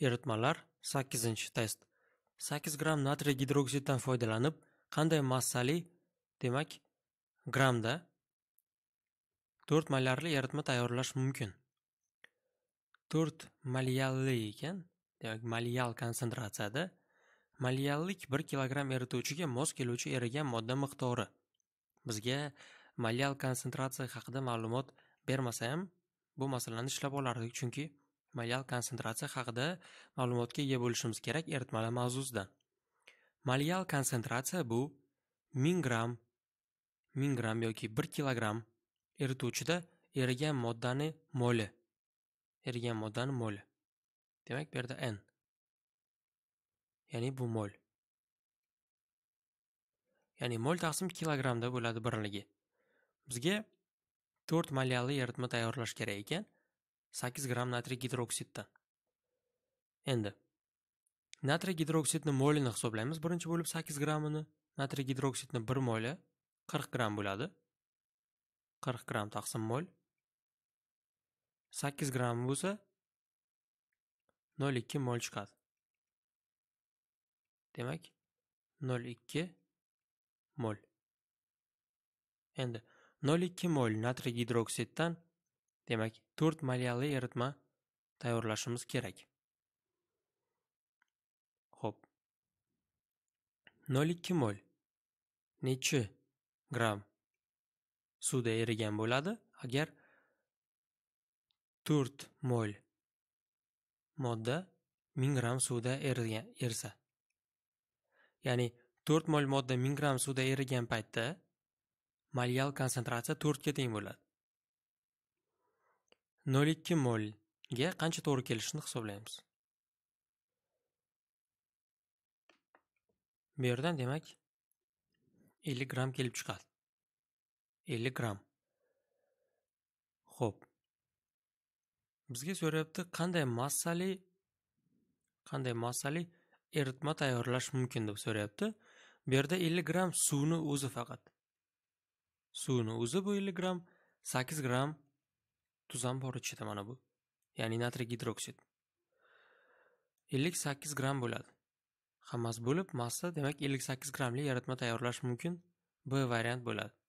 Eritmalar 8-test. 8 gram natriy gidroksiddan foydalanib, qanday massali, demak, gramda 4 malyarli eritma tayyorlash mumkin. 4 malyalli ekan, demak, malyal konsentratsiyada malyallik 1 kg erituvchiga mos keluvchi erigan modda miqdori. Bizga malyal konsentratsiyasi haqida ma'lumot bermasa ham, bu masalani ishlab olardik, chunki Molial konsentratsiya haqida ma'lumotga ega bo'lishimiz kerak eritmalar mavzusidan. Molial konsentratsiya bu 1000 gramm, 1000 gramm yoki 1 kilogramm erituvchida erigan moddani moli. Erigan moddani moli. Demak, bu yerda n. Ya'ni bu mol. Ya'ni mol taqsim kilogrammda bo'ladi birligi. Bizga 4 moliali eritma tayyorlash kerak ekan. 8 gram natriy gidroksiddan. Endi natriy gidroksidni molini hisoblaymiz. Birinchi bo'lib 8 gramini natriy gidroksidni 1 moli 40 gram bo'ladi. 40 gram taqsim mol 8 gram bo'lsa 0.2 mol chiqadi. Demak, 0.2 mol. Endi 0.2 mol natriy gidroksiddan Demak, 4 maliyali eritma tayyorlashimiz kerak. Xo'p. 0,2 mol nechi gram suvda erigan bo'ladi? Agar 4 mol modda 1000 gram suvda erigan ersa. Ya'ni 4 mol modda 1000 gram suvda erigan paytda malyal konsentratsiya 4 ga teng bo'ladi. 0,2 mol molga qancha to'g'ri kelishini hisoblaymiz bu yerdan demak 50 gram kelib chiqadi 50 gram. Xo'p. bizga so'rayapti qanday massali qanday massali eritma tayyorlash mumkin deb so'rayapti bu yerda 50 gram suvni o'zi faqat suvni o'zi bu 50 gram 8 gram tuzam bor ichida mana bu ya'ni natriy gidroksid 58 gramm bo'ladi hammasi bo'lib massa demak 58 grammli yaratma tayyorlash mumkin b variant bo'ladi